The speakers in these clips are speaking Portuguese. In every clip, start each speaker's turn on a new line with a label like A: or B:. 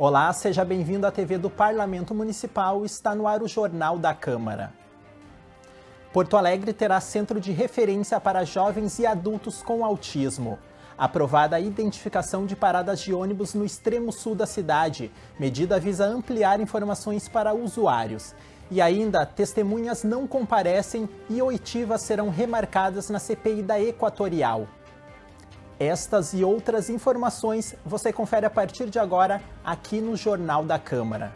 A: Olá, seja bem-vindo à TV do Parlamento Municipal, está no ar o Jornal da Câmara. Porto Alegre terá centro de referência para jovens e adultos com autismo. Aprovada a identificação de paradas de ônibus no extremo sul da cidade, medida visa ampliar informações para usuários. E ainda, testemunhas não comparecem e oitivas serão remarcadas na CPI da Equatorial. Estas e outras informações você confere a partir de agora aqui no Jornal da Câmara.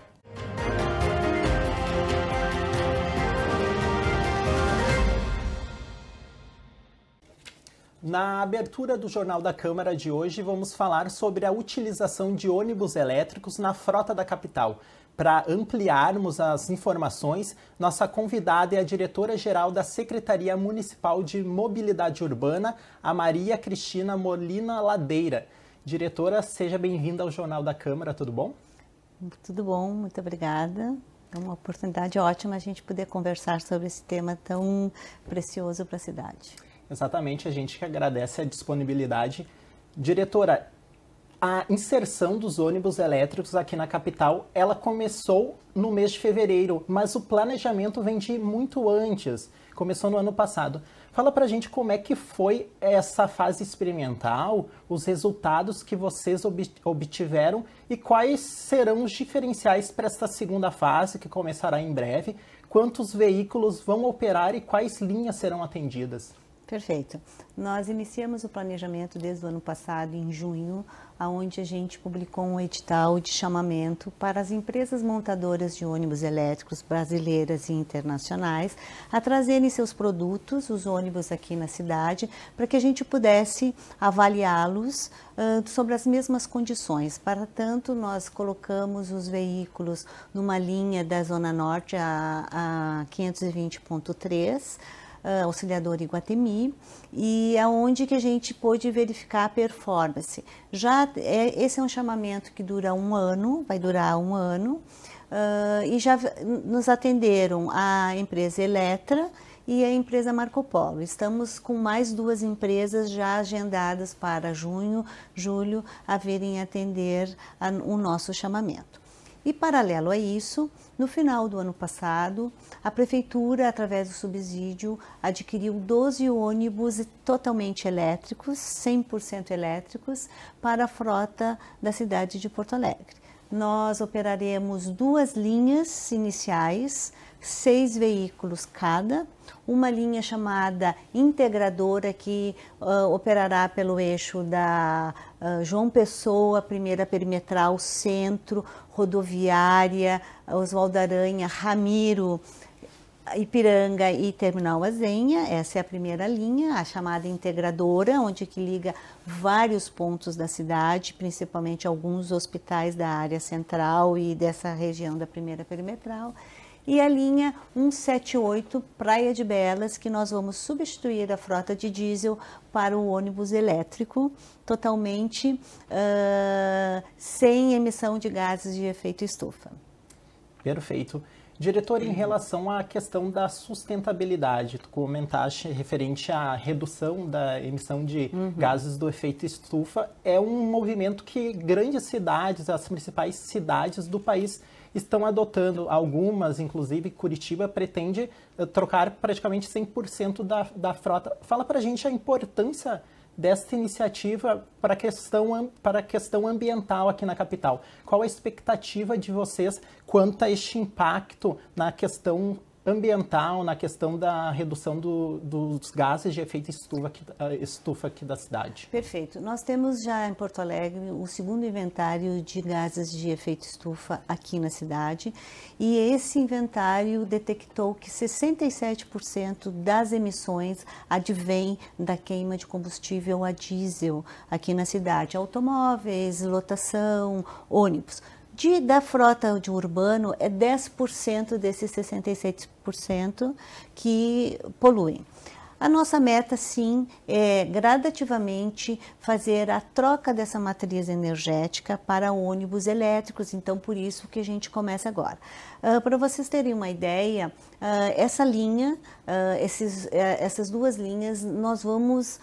A: Na abertura do Jornal da Câmara de hoje, vamos falar sobre a utilização de ônibus elétricos na frota da capital. Para ampliarmos as informações, nossa convidada é a diretora-geral da Secretaria Municipal de Mobilidade Urbana, a Maria Cristina Molina Ladeira. Diretora, seja bem-vinda ao Jornal da Câmara, tudo bom?
B: Tudo bom, muito obrigada. É uma oportunidade ótima a gente poder conversar sobre esse tema tão precioso para a cidade.
A: Exatamente, a gente que agradece a disponibilidade. Diretora, a inserção dos ônibus elétricos aqui na capital, ela começou no mês de fevereiro, mas o planejamento vem de muito antes, começou no ano passado. Fala pra gente como é que foi essa fase experimental, os resultados que vocês obtiveram e quais serão os diferenciais para esta segunda fase que começará em breve, quantos veículos vão operar e quais linhas serão atendidas. Perfeito. Nós
B: iniciamos o planejamento desde o ano passado, em junho, aonde a gente publicou um edital de chamamento para as empresas montadoras de ônibus elétricos brasileiras e internacionais a trazerem seus produtos, os ônibus aqui na cidade, para que a gente pudesse avaliá-los uh, sobre as mesmas condições. Para tanto, nós colocamos os veículos numa linha da Zona Norte a, a 520.3 uh, Auxiliador Iguatemi, e é onde que a gente pôde verificar a performance. Já é, esse é um chamamento que dura um ano, vai durar um ano, uh, e já nos atenderam a empresa Eletra e a empresa Marco Polo. Estamos com mais duas empresas já agendadas para junho, julho, a virem atender a, o nosso chamamento. E paralelo a isso, no final do ano passado, a prefeitura, através do subsídio, adquiriu 12 ônibus totalmente elétricos, 100% elétricos, para a frota da cidade de Porto Alegre nós operaremos duas linhas iniciais, seis veículos cada, uma linha chamada integradora que uh, operará pelo eixo da uh, João Pessoa, primeira perimetral, centro, rodoviária, Oswaldo Aranha, Ramiro, Ipiranga e Terminal Azenha, essa é a primeira linha, a chamada integradora, onde que liga vários pontos da cidade, principalmente alguns hospitais da área central e dessa região da primeira perimetral. E a linha 178 Praia de Belas, que nós vamos substituir a frota de diesel para o ônibus elétrico, totalmente uh, sem emissão de gases de efeito estufa.
A: Perfeito. Diretor, em relação à questão da sustentabilidade, tu comentaste referente à redução da emissão de uhum. gases do efeito estufa, é um movimento que grandes cidades, as principais cidades do país, estão adotando. Algumas, inclusive Curitiba, pretende eh, trocar praticamente 100% da, da frota. Fala para a gente a importância desta iniciativa para a questão, para a questão ambiental aqui na capital. Qual a expectativa de vocês quanto a este impacto na questão ambiental, na questão da redução do, dos gases de efeito estufa aqui, estufa aqui da cidade.
B: Perfeito. Nós temos já em Porto Alegre o segundo inventário de gases de efeito estufa aqui na cidade e esse inventário detectou que 67% das emissões advém da queima de combustível a diesel aqui na cidade, automóveis, lotação, ônibus. De, da frota de urbano é 10% desses 67% que poluem. A nossa meta, sim, é gradativamente fazer a troca dessa matriz energética para ônibus elétricos, então por isso que a gente começa agora. Uh, para vocês terem uma ideia, uh, essa linha, uh, esses, eh, essas duas linhas, nós vamos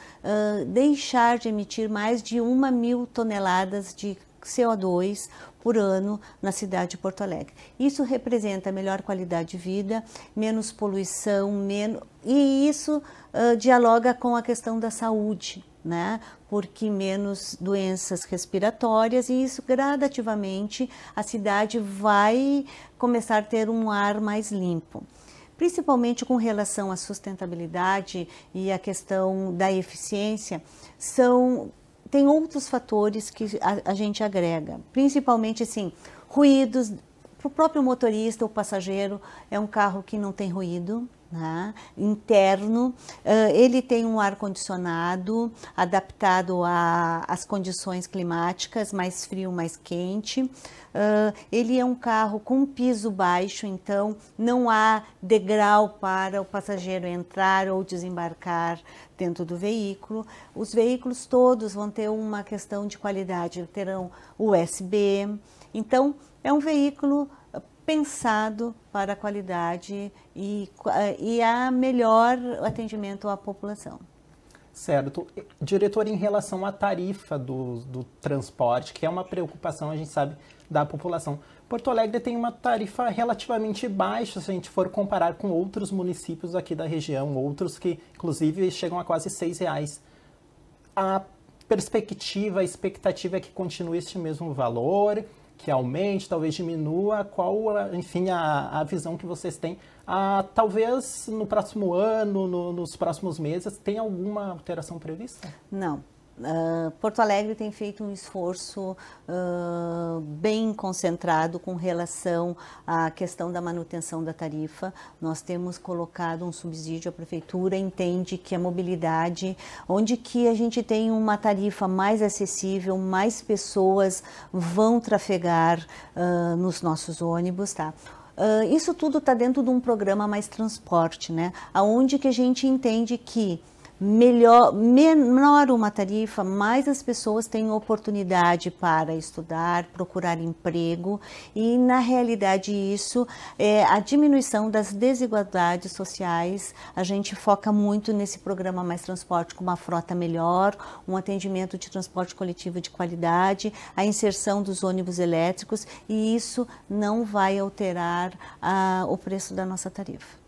B: deixar de emitir mais de uma mil toneladas de CO2 por ano na cidade de Porto Alegre. Isso representa melhor qualidade de vida, menos poluição, menos e isso uh, dialoga com a questão da saúde, né? Porque menos doenças respiratórias e isso gradativamente a cidade vai começar a ter um ar mais limpo principalmente com relação à sustentabilidade e à questão da eficiência, são tem outros fatores que a, a gente agrega, principalmente assim, ruídos. Para o próprio motorista ou passageiro, é um carro que não tem ruído, né? interno, uh, ele tem um ar-condicionado adaptado às condições climáticas, mais frio, mais quente. Uh, ele é um carro com piso baixo, então não há degrau para o passageiro entrar ou desembarcar dentro do veículo. Os veículos todos vão ter uma questão de qualidade, terão USB. Então, é um veículo pensado para a qualidade e, e a melhor atendimento à população.
A: Certo. Diretor, em relação à tarifa do, do transporte, que é uma preocupação, a gente sabe, da população. Porto Alegre tem uma tarifa relativamente baixa se a gente for comparar com outros municípios aqui da região, outros que inclusive chegam a quase seis reais. A perspectiva, a expectativa é que continue este mesmo valor que aumente, talvez diminua, qual, enfim, a, a visão que vocês têm. Ah, talvez no próximo ano, no, nos próximos meses, tem alguma alteração prevista? Não, ah, Porto Alegre tem feito um esforço uh, bem
B: concentrado com relação à questão da manutenção da tarifa. Nós temos colocado um subsídio, a prefeitura entende que a mobilidade, onde que a gente tem uma tarifa mais acessível, mais pessoas vão trafegar uh, nos nossos ônibus, tá? isso tudo está dentro de um programa mais transporte, né? Aonde que a gente entende que melhor, menor uma tarifa, mais as pessoas têm oportunidade para estudar, procurar emprego e, na realidade, isso é a diminuição das desigualdades sociais. A gente foca muito nesse programa Mais Transporte com uma frota melhor, um atendimento de transporte coletivo de qualidade, a inserção dos ônibus elétricos e isso não vai alterar ah, o preço da nossa tarifa.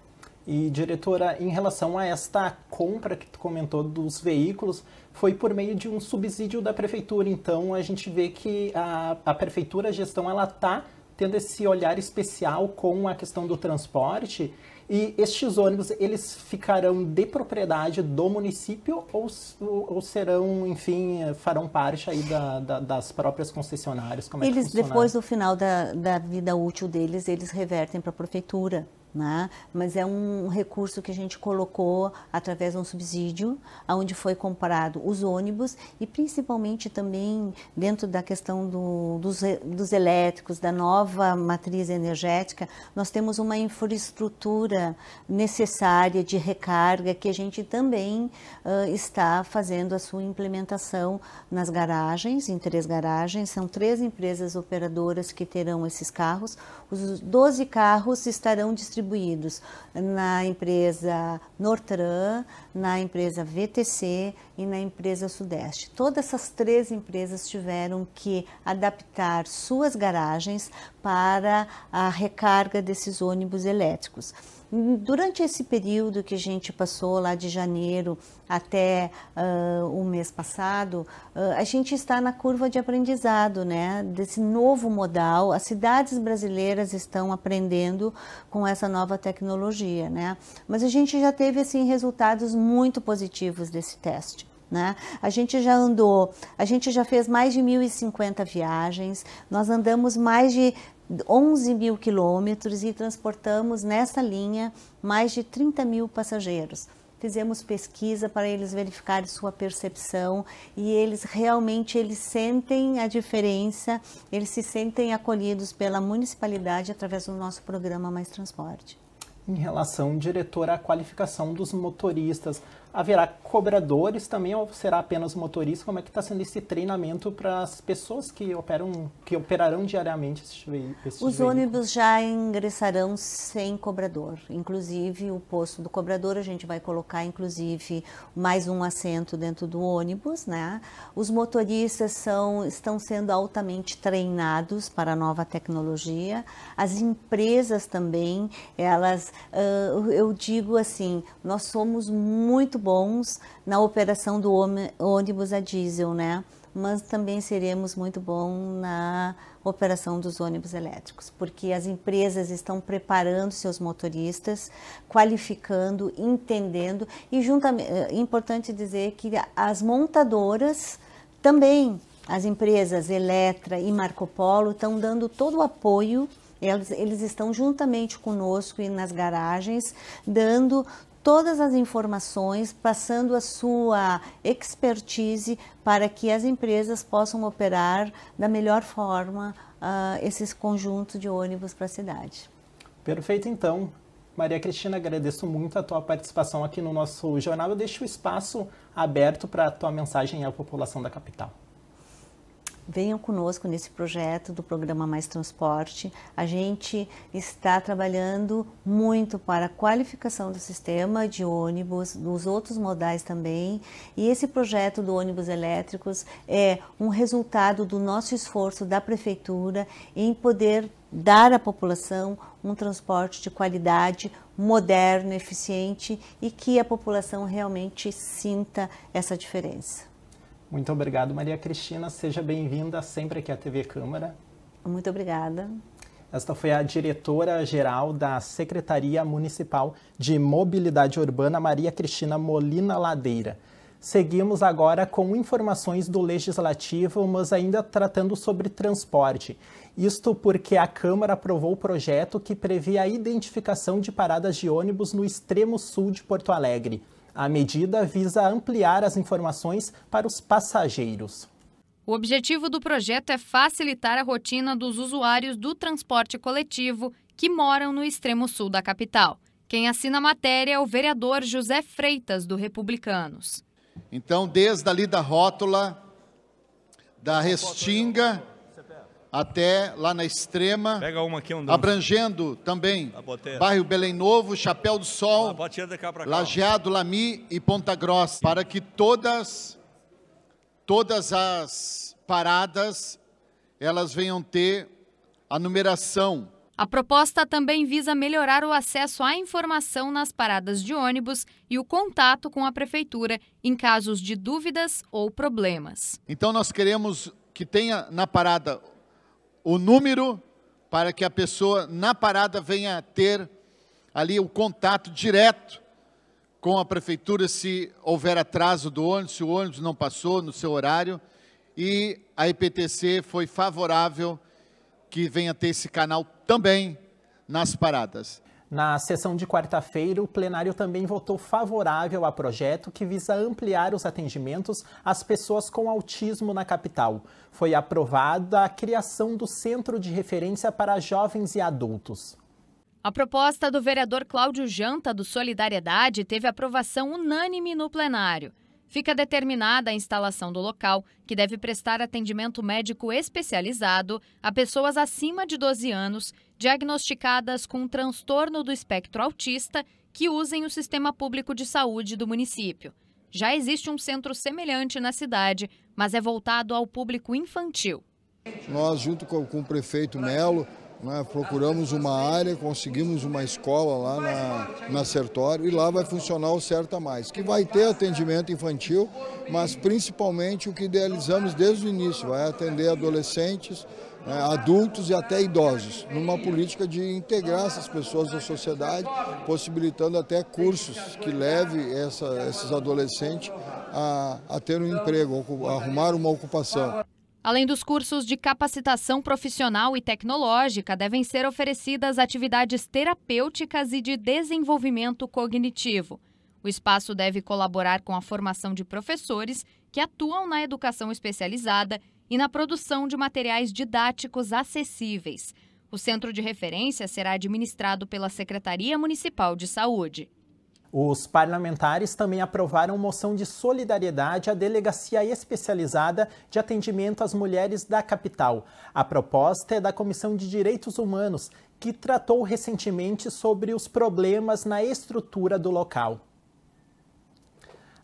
A: E, diretora, em relação a esta compra que tu comentou dos veículos, foi por meio de um subsídio da prefeitura. Então, a gente vê que a, a prefeitura, a gestão, ela está tendo esse olhar especial com a questão do transporte. E estes ônibus, eles ficarão de propriedade do município ou, ou serão, enfim, farão parte aí da, da, das próprias concessionárias? Como é eles, é depois do
B: final da, da vida útil deles, eles revertem para a prefeitura. Né? Mas é um recurso que a gente colocou através de um subsídio, onde foi comprado os ônibus e principalmente também dentro da questão do, dos, dos elétricos, da nova matriz energética, nós temos uma infraestrutura necessária de recarga que a gente também uh, está fazendo a sua implementação nas garagens, em três garagens. São três empresas operadoras que terão esses carros. Os 12 carros estarão distribuídos distribuídos na empresa Nortran, na empresa VTC e na empresa Sudeste. Todas essas três empresas tiveram que adaptar suas garagens para a recarga desses ônibus elétricos. Durante esse período que a gente passou lá de janeiro até uh, o mês passado, uh, a gente está na curva de aprendizado, né? Desse novo modal, as cidades brasileiras estão aprendendo com essa nova tecnologia, né? Mas a gente já teve assim resultados muito positivos desse teste. Né? A gente já andou, a gente já fez mais de 1.050 viagens, nós andamos mais de 11 mil quilômetros e transportamos nessa linha mais de 30 mil passageiros. Fizemos pesquisa para eles verificarem sua percepção e eles realmente eles sentem a diferença, eles se sentem acolhidos pela municipalidade através do nosso programa Mais Transporte
A: em relação, diretor, à qualificação dos motoristas haverá cobradores também ou será apenas motorista? Como é que está sendo esse treinamento para as pessoas que operam, que operarão diariamente esses veículos? Os ônibus
B: já ingressarão sem cobrador. Inclusive o posto do cobrador a gente vai colocar inclusive mais um assento dentro do ônibus, né? Os motoristas são estão sendo altamente treinados para a nova tecnologia. As empresas também, elas, uh, eu digo assim, nós somos muito bons na operação do ônibus a diesel, né? Mas também seremos muito bons na operação dos ônibus elétricos, porque as empresas estão preparando seus motoristas, qualificando, entendendo e juntamente, eh, é importante dizer que as montadoras também as empresas Eletra e Marco Polo estão dando todo o apoio eles, eles, estão juntamente conosco e nas garagens, dando todas as informações, passando a sua expertise para que as empresas possam operar da melhor forma uh, esses conjuntos de ônibus para a cidade.
A: Perfeito, então. Maria Cristina, agradeço muito a tua participação aqui no nosso jornal. Eu deixo o espaço aberto para a tua mensagem à população da capital
B: venham conosco nesse projeto do programa Mais Transporte. A gente está trabalhando muito para a qualificação do sistema de ônibus, dos outros modais também, e esse projeto do ônibus elétricos é um resultado do nosso esforço da prefeitura em poder dar à população um transporte de qualidade, moderno, eficiente e que a população realmente sinta essa diferença.
A: Muito obrigado, Maria Cristina. Seja bem-vinda sempre aqui à TV Câmara.
B: Muito obrigada.
A: Esta foi a diretora-geral da Secretaria Municipal de Mobilidade Urbana, Maria Cristina Molina Ladeira. Seguimos agora com informações do Legislativo, mas ainda tratando sobre transporte. Isto porque a Câmara aprovou o projeto que previa a identificação de paradas de ônibus no extremo sul de Porto Alegre. A medida visa ampliar as informações para os passageiros.
C: O objetivo do projeto é facilitar a rotina dos usuários do transporte coletivo que moram no extremo sul da capital. Quem assina a matéria é o vereador José Freitas, do Republicanos.
A: Então, desde ali da rótula, da restinga até lá na extrema, aqui, abrangendo também
D: tá, bairro
A: Belém Novo, Chapéu do Sol, tá, Lajeado, Lami e Ponta Grossa, Sim. para que todas todas as paradas elas venham ter a numeração.
C: A proposta também visa melhorar o acesso à informação nas paradas de ônibus e o contato com a prefeitura em casos de dúvidas ou problemas.
A: Então nós queremos que tenha na parada o número para que a pessoa na parada venha ter ali o contato direto com a prefeitura se houver atraso do ônibus, se o ônibus não passou no seu horário. E a EPTC foi favorável que venha ter esse canal também nas paradas. Na sessão de quarta-feira, o plenário também votou favorável a projeto que visa ampliar os atendimentos às pessoas com autismo na capital. Foi aprovada a criação do Centro de Referência para Jovens e Adultos.
C: A proposta do vereador Cláudio Janta, do Solidariedade, teve aprovação unânime no plenário fica determinada a instalação do local, que deve prestar atendimento médico especializado a pessoas acima de 12 anos diagnosticadas com um transtorno do espectro autista que usem o sistema público de saúde do município. Já existe um centro semelhante na cidade, mas é voltado ao público infantil.
A: Nós, junto com, o prefeito Melo, né? Procuramos uma área, conseguimos uma escola lá na, na Sertório e lá vai funcionar o Certa Mais, que vai ter atendimento infantil, mas principalmente o que idealizamos desde o início, vai é atender adolescentes, né, adultos e até idosos, numa política de integrar essas pessoas na sociedade, possibilitando até cursos que leve essa, esses adolescentes a, a ter um emprego, a arrumar uma ocupação.
C: Além dos cursos de capacitação profissional e tecnológica, devem ser oferecidas atividades terapêuticas e de desenvolvimento cognitivo. O espaço deve colaborar com a formação de professores que atuam na educação especializada e na produção de materiais didáticos acessíveis. O centro de referência será administrado pela Secretaria Municipal de Saúde.
A: Os parlamentares também aprovaram moção de solidariedade à Delegacia Especializada de Atendimento às Mulheres da capital. A proposta é da Comissão de Direitos Humanos, que tratou recentemente sobre os problemas na estrutura do local.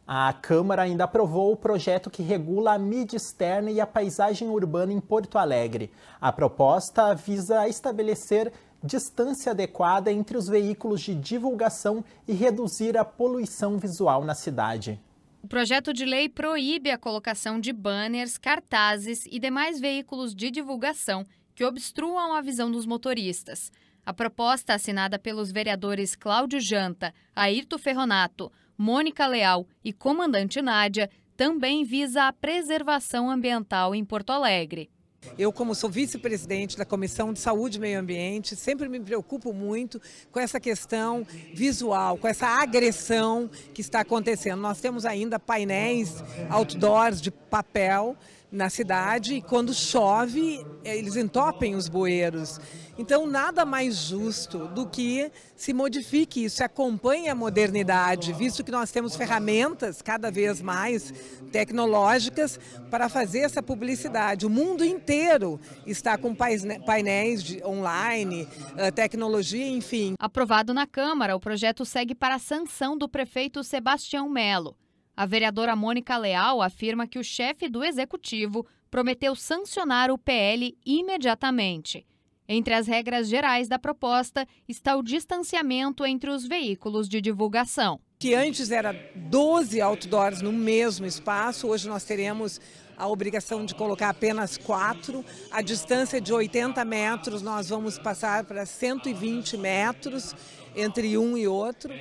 A: A Câmara ainda aprovou o projeto que regula a mídia externa e a paisagem urbana em Porto Alegre. A proposta visa estabelecer distância adequada entre os veículos de divulgação e reduzir a poluição visual na cidade.
C: O projeto de lei proíbe a colocação de banners, cartazes e demais veículos de divulgação que obstruam a visão dos motoristas. A proposta, assinada pelos vereadores Cláudio Janta, Ayrton Ferronato, Mônica Leal e comandante Nádia, também visa a preservação ambiental em Porto Alegre.
D: Eu, como sou vice-presidente da Comissão de Saúde e Meio Ambiente, sempre me preocupo muito com essa questão visual, com essa agressão que está acontecendo. Nós temos ainda painéis outdoors de papel na cidade e quando chove eles entopem os bueiros. Então nada mais justo do que se modifique isso, se acompanhe a modernidade, visto que nós temos ferramentas cada vez mais tecnológicas para fazer essa publicidade. O mundo inteiro está com painéis online, eh, tecnologia, enfim. Aprovado na Câmara, o projeto segue
C: para a sanção do prefeito Sebastião Melo. A vereadora Mônica Leal afirma que o chefe do executivo prometeu sancionar o PL imediatamente. Entre as regras gerais da proposta está o distanciamento entre os veículos de
D: divulgação. Que antes era 12 outdoors no mesmo espaço, hoje nós teremos a obrigação de colocar apenas quatro. A distância de 80 metros nós vamos passar para 120 metros entre um e outro.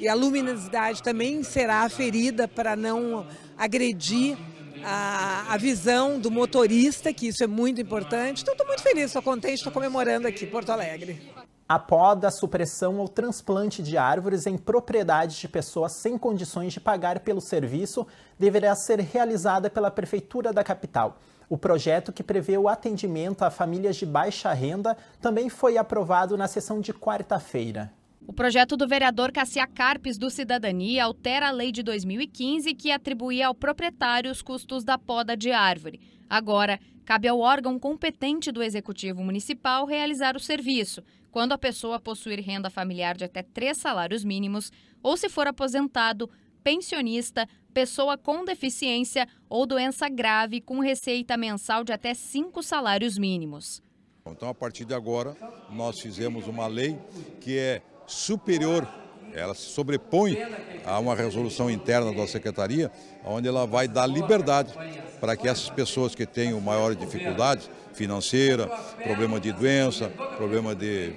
D: E a luminosidade também será ferida para não agredir a, a, visão do motorista, que isso é muito importante. Então, estou muito feliz, estou contente, estou comemorando aqui Porto Alegre.
A: A poda, a supressão ou transplante de árvores em propriedades de pessoas sem condições de pagar pelo serviço deverá ser realizada pela Prefeitura da capital. O projeto que prevê o atendimento a famílias de baixa renda também foi aprovado na sessão de quarta-feira.
C: O projeto do vereador Cassia Carpes do Cidadania altera a lei de 2015 que atribuía ao proprietário os custos da poda de árvore. Agora, cabe ao órgão competente do Executivo Municipal realizar o serviço, quando a pessoa possuir renda familiar de até três salários mínimos ou se for aposentado, pensionista, pessoa com deficiência ou doença grave com receita mensal de até cinco salários mínimos.
A: Então, a partir de agora, nós fizemos uma lei que é superior. Ela se sobrepõe a uma resolução interna da secretaria, onde ela vai dar liberdade para que essas pessoas que tenham maior dificuldades financeira, problema de doença, problema de,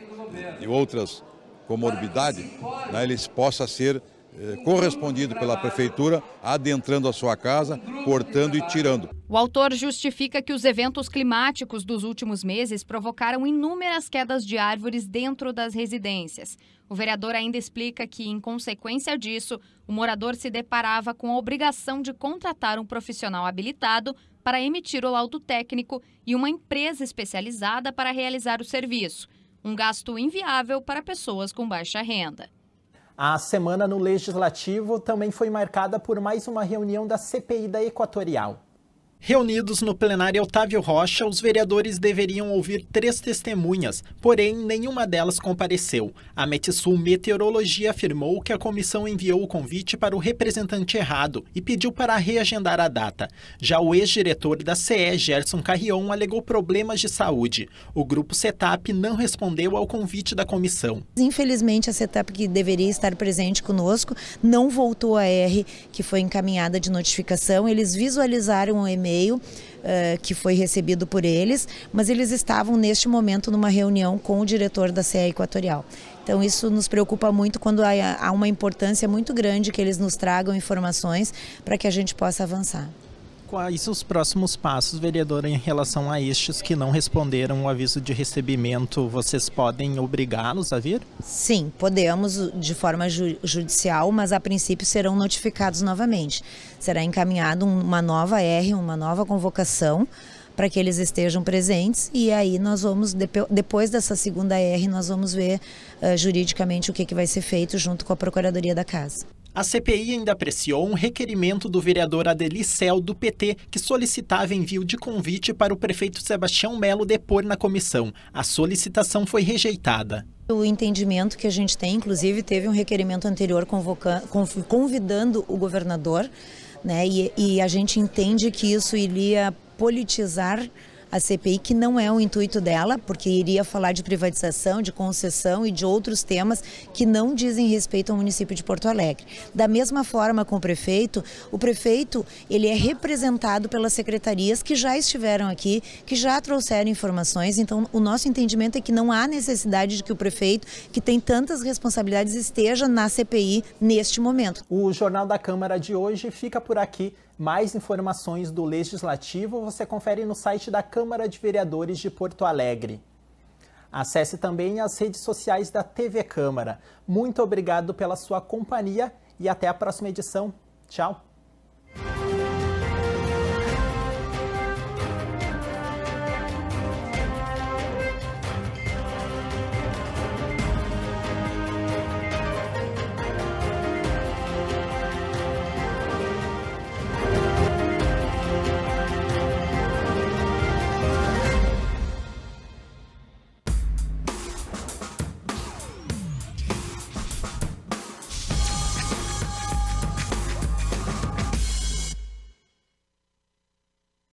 A: de outras comorbidades, né, eles possam ser eh, correspondidos pela prefeitura, adentrando a sua casa, cortando e tirando.
C: O autor justifica que os eventos climáticos dos últimos meses provocaram inúmeras quedas de árvores dentro das residências. O vereador ainda explica que, em consequência disso, o morador se deparava com a obrigação de contratar um profissional habilitado para emitir o laudo técnico e uma empresa especializada para realizar o serviço. Um gasto inviável para pessoas com baixa renda.
A: A semana no Legislativo também foi marcada por mais uma reunião da CPI da Equatorial. Reunidos no plenário Otávio Rocha, os vereadores deveriam ouvir três testemunhas, porém nenhuma delas compareceu. A Metsul Meteorologia afirmou que a comissão enviou o convite para o representante errado e pediu para reagendar a data. Já o ex-diretor da CE, Gerson Carrion, alegou problemas de saúde. O grupo CETAP não respondeu ao convite da comissão.
E: Infelizmente, a CETAP, que deveria estar presente conosco, não voltou à R, que foi encaminhada de notificação. Eles visualizaram o e-mail e-mail uh, que foi recebido por eles, mas eles estavam neste momento numa reunião com o diretor da CE Equatorial. Então isso nos preocupa muito quando há uma importância muito grande que eles nos tragam informações para que a gente possa avançar
A: quais os próximos passos, vereadora, em relação a estes que não responderam o aviso de recebimento? Vocês podem obrigá-los a vir?
E: Sim, podemos de forma ju judicial, mas a princípio serão notificados novamente. Será encaminhado uma nova R, uma nova convocação para que eles estejam presentes e aí nós vamos depois dessa segunda R nós vamos ver uh, juridicamente o que, que vai ser feito junto com a procuradoria da casa.
A: A CPI ainda apreciou um requerimento do vereador Adelicel, do PT, que solicitava envio de convite para o prefeito Sebastião Melo depor na comissão. A solicitação foi rejeitada.
E: O entendimento que a gente tem, inclusive, teve um requerimento anterior convidando o governador, né? E, e a gente entende que isso iria politizar a CPI, que não é o intuito dela, porque iria falar de privatização, de concessão e de outros temas que não dizem respeito ao município de Porto Alegre. Da mesma forma com o prefeito, o prefeito ele é representado pelas secretarias que já estiveram aqui, que já trouxeram informações, então o nosso entendimento é que não há necessidade de que o prefeito, que tem tantas responsabilidades, esteja na CPI
A: neste momento. O Jornal da Câmara de hoje fica por aqui. Mais informações do Legislativo você confere no site da Câmara de Vereadores de Porto Alegre. Acesse também as redes sociais da TV Câmara. Muito obrigado pela sua companhia e até a próxima edição. Tchau!